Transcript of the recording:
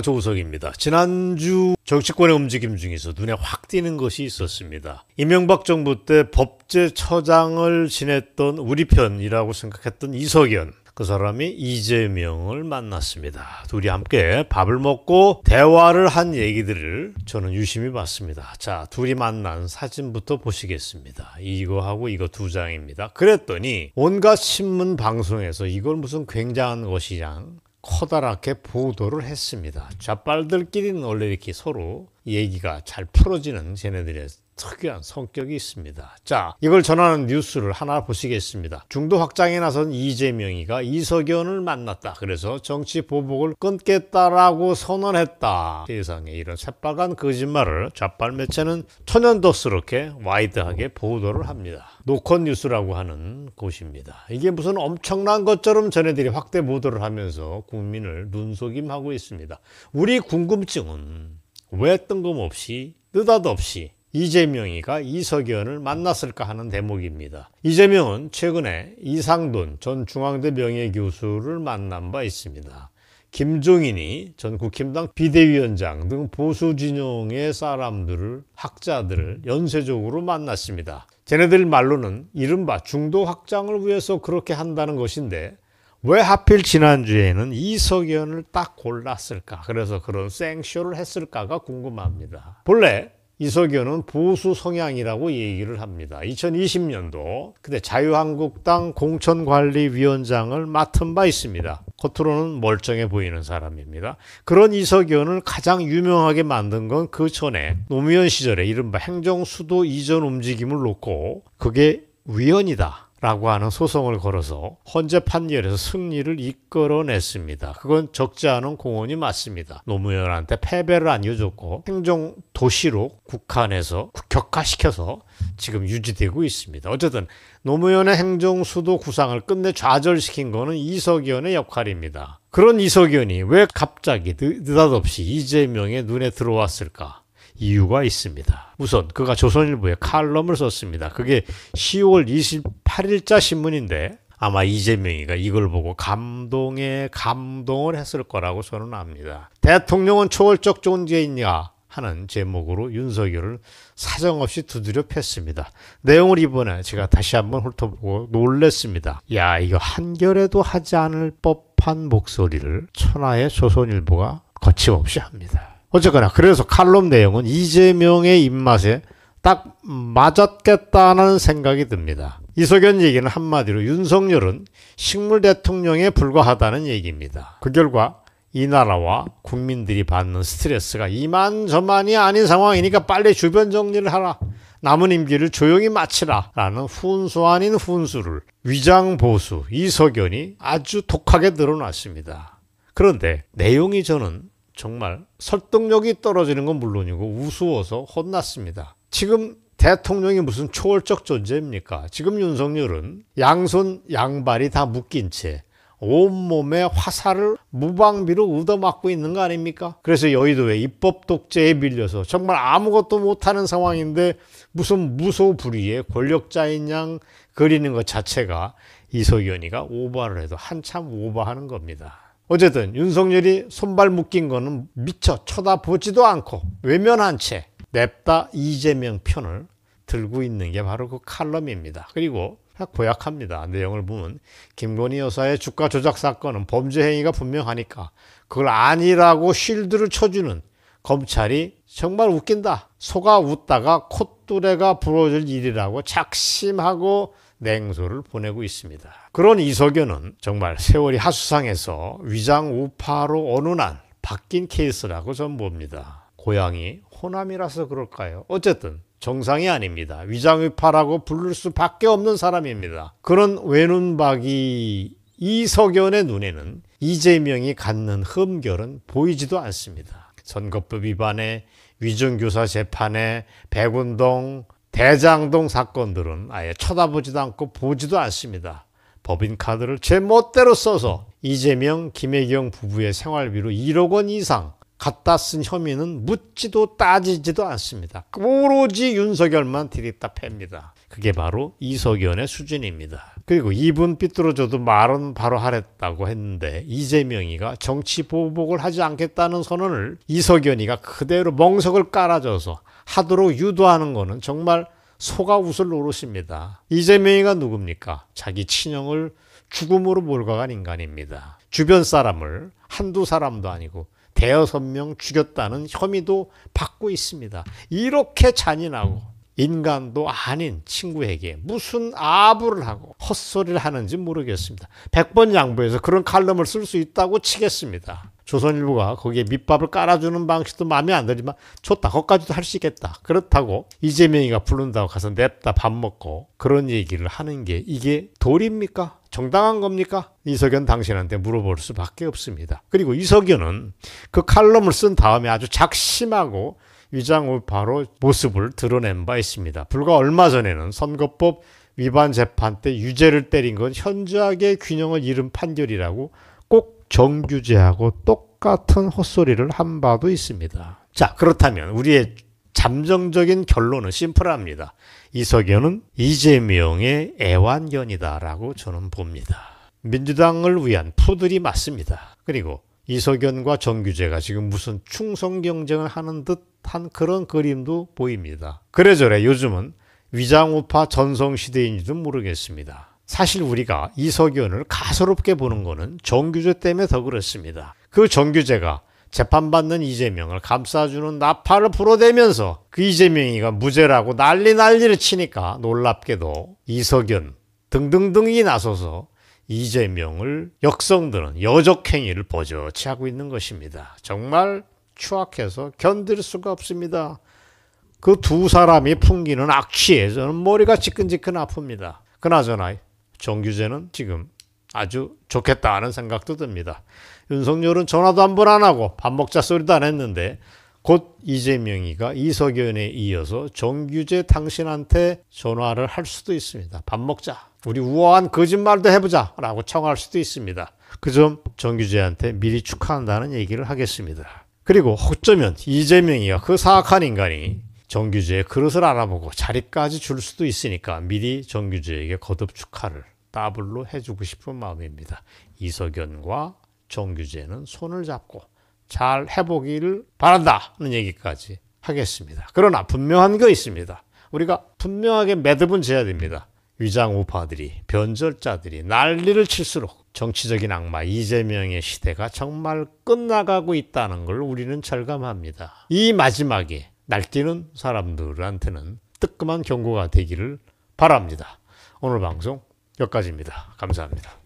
조우석입니다. 지난주 정치권의 움직임 중에서 눈에 확 띄는 것이 있었습니다. 이명박 정부 때 법제처장을 지냈던 우리 편이라고 생각했던 이석연. 그 사람이 이재명을 만났습니다. 둘이 함께 밥을 먹고 대화를 한 얘기들을 저는 유심히 봤습니다. 자, 둘이 만난 사진부터 보시겠습니다. 이거하고 이거 두 장입니다. 그랬더니 온갖 신문 방송에서 이걸 무슨 굉장한 것이냐 커다랗게 보도를 했습니다. 좌빨들끼리는 원래 이렇게 서로 얘기가 잘 풀어지는 쟤네들의 특이한 성격이 있습니다. 자, 이걸 전하는 뉴스를 하나 보시겠습니다. 중도 확장에 나선 이재명이가 이석연을 만났다. 그래서 정치 보복을 끊겠다라고 선언했다. 세상에 이런 새빨간 거짓말을 좌빨 매체는 천연도스럽게 와이드하게 보도를 합니다. 노컷 뉴스라고 하는 곳입니다. 이게 무슨 엄청난 것처럼 전해들이 확대 보도를 하면서 국민을 눈속임하고 있습니다. 우리 궁금증은 왜 뜬금없이 느닷없이 이재명이가 이석연을 만났을까 하는 대목입니다. 이재명은 최근에 이상돈 전 중앙대 명예교수를 만난 바 있습니다. 김종인이 전 국힘당 비대위원장 등 보수 진영의 사람들을 학자들을 연쇄적으로 만났습니다. 쟤네들 말로는 이른바 중도 확장을 위해서 그렇게 한다는 것인데 왜 하필 지난주에는 이석연을 딱 골랐을까? 그래서 그런 생쇼를 했을까가 궁금합니다. 본래 이석연은 보수 성향이라고 얘기를 합니다. 2020년도 그때 자유한국당 공천관리위원장을 맡은 바 있습니다. 겉으로는 멀쩡해 보이는 사람입니다. 그런 이석연을 가장 유명하게 만든 건 그 전에 노무현 시절에 이른바 행정수도 이전 움직임을 놓고 그게 위헌이다. 라고 하는 소송을 걸어서 헌재 판결에서 승리를 이끌어냈습니다. 그건 적지 않은 공헌이 맞습니다. 노무현한테 패배를 안겨줬고 행정 도시로 국한해서 국격화시켜서 지금 유지되고 있습니다. 어쨌든 노무현의 행정 수도 구상을 끝내 좌절시킨 거는 이석연의 역할입니다. 그런 이석연이 왜 갑자기 느닷없이 이재명의 눈에 들어왔을까? 이유가 있습니다. 우선 그가 조선일보에 칼럼을 썼습니다. 그게 10월 28일자 신문인데 아마 이재명이가 이걸 보고 감동에 감동을 했을 거라고 저는 압니다. 대통령은 초월적 존재이냐 하는 제목으로 윤석열을 사정없이 두드려 팼습니다. 내용을 이번에 제가 다시 한번 훑어보고 놀랬습니다. 야 이거 한결에도 하지 않을 법한 목소리를 천하의 조선일보가 거침없이 합니다. 어쨌거나 그래서 칼럼 내용은 이재명의 입맛에 딱 맞았겠다는 생각이 듭니다. 이석연 얘기는 한마디로 윤석열은 식물 대통령에 불과하다는 얘기입니다. 그 결과 이 나라와 국민들이 받는 스트레스가 이만저만이 아닌 상황이니까 빨리 주변 정리를 하라. 남은 임기를 조용히 마치라 라는 훈수 아닌 훈수를 위장보수 이석연이 아주 독하게 늘어났습니다 그런데 내용이 저는 정말 설득력이 떨어지는 건 물론이고 우스워서 혼났습니다. 지금 대통령이 무슨 초월적 존재입니까? 지금 윤석열은 양손 양발이 다 묶인 채 온몸에 화살을 무방비로 얻어맞고 있는 거 아닙니까? 그래서 여의도에 입법 독재에 밀려서 정말 아무것도 못하는 상황인데 무슨 무소불위의 권력자인 양 그리는 것 자체가 이소연이가 오바를 해도 한참 오바하는 겁니다. 어쨌든 윤석열이 손발 묶인 거는 미처 쳐다보지도 않고 외면한 채 냅다 이재명 편을 들고 있는 게 바로 그 칼럼입니다. 그리고 고약합니다. 내용을 보면 김건희 여사의 주가 조작 사건은 범죄 행위가 분명하니까 그걸 아니라고 쉴드를 쳐주는 검찰이 정말 웃긴다. 소가 웃다가 콧뚜레가 부러질 일이라고 작심하고 냉소를 보내고 있습니다. 그런 이석연은 정말 세월이 하수상에서 위장 우파로 어느 날 바뀐 케이스라고 전 봅니다. 고향이 호남이라서 그럴까요? 어쨌든 정상이 아닙니다. 위장우파라고 부를 수밖에 없는 사람입니다. 그런 외눈박이 이석연의 눈에는 이재명이 갖는 흠결은 보이지도 않습니다. 선거법 위반에 위증교사 재판에 백운동 대장동 사건들은 아예 쳐다보지도 않고 보지도 않습니다. 법인카드를 제 멋대로 써서 이재명, 김혜경 부부의 생활비로 1억 원 이상 갖다 쓴 혐의는 묻지도 따지지도 않습니다. 오로지 윤석열만 들이다 팹니다. 그게 바로 이석연의 수준입니다. 그리고 이분 삐뚤어져도 말은 바로 하랬다고 했는데 이재명이가 정치 보복을 하지 않겠다는 선언을 이석연이가 그대로 멍석을 깔아줘서 하도록 유도하는 것은 정말 소가 웃을 노릇입니다. 이재명이가 누굽니까? 자기 친형을 죽음으로 몰아간 인간입니다. 주변 사람을 한두 사람도 아니고 대여섯 명 죽였다는 혐의도 받고 있습니다. 이렇게 잔인하고 인간도 아닌 친구에게 무슨 아부를 하고 헛소리를 하는지 모르겠습니다. 100번 양보해서 그런 칼럼을 쓸 수 있다고 치겠습니다. 조선일보가 거기에 밑밥을 깔아주는 방식도 마음에 안 들지만 좋다. 거기까지도 할 수 있겠다. 그렇다고 이재명이가 부른다고 가서 냅다 밥 먹고 그런 얘기를 하는 게 이게 도리입니까? 정당한 겁니까? 이석연 당신한테 물어볼 수밖에 없습니다. 그리고 이석연은 그 칼럼을 쓴 다음에 아주 작심하고 위장의 바로 모습을 드러낸 바 있습니다. 불과 얼마 전에는 선거법 위반 재판 때 유죄를 때린 건 현저하게 균형을 잃은 판결이라고 꼭 정규제하고 똑같은 헛소리를 한 바도 있습니다. 자, 그렇다면 우리의 잠정적인 결론은 심플합니다. 이석연은 이재명의 애완견이다라고 저는 봅니다. 민주당을 위한 푸들이 맞습니다. 그리고 이석연과 정규재가 지금 무슨 충성 경쟁을 하는 듯한 그런 그림도 보입니다. 그래저래 요즘은 위장우파 전성시대인지도 모르겠습니다. 사실 우리가 이석연을 가소롭게 보는 거는 정규재 때문에 더 그렇습니다. 그 정규재가 재판받는 이재명을 감싸주는 나팔을 불어대면서 그 이재명이가 무죄라고 난리 난리를 치니까 놀랍게도 이석연 등등등이 나서서 이재명을 역성들은 여적행위를 버젓이 하고 있는 것입니다. 정말 추악해서 견딜 수가 없습니다. 그 두 사람이 풍기는 악취에 저는 머리가 지끈지끈 아픕니다. 그나저나 정규재는 지금 아주 좋겠다 는 생각도 듭니다. 윤석열은 전화도 한 번 안 하고 밥 먹자 소리도 안 했는데 곧 이재명이가 이석연에 이어서 정규재 당신한테 전화를 할 수도 있습니다. 밥 먹자. 우리 우아한 거짓말도 해보자 라고 청할 수도 있습니다. 그 점 정규재한테 미리 축하한다는 얘기를 하겠습니다. 그리고 어쩌면 이재명이가 그 사악한 인간이 정규재의 그릇을 알아보고 자리까지 줄 수도 있으니까 미리 정규재에게 거듭 축하를 더블로 해주고 싶은 마음입니다. 이석연과 정규재는 손을 잡고 잘 해보기를 바란다는 얘기까지 하겠습니다. 그러나 분명한 거 있습니다. 우리가 분명하게 매듭은 지어야 됩니다. 위장 우파들이 변절자들이 난리를 칠수록 정치적인 악마 이재명의 시대가 정말 끝나가고 있다는 걸 우리는 절감합니다. 이 마지막에 날뛰는 사람들한테는 뜨끔한 경고가 되기를 바랍니다. 오늘 방송 여기까지입니다. 감사합니다.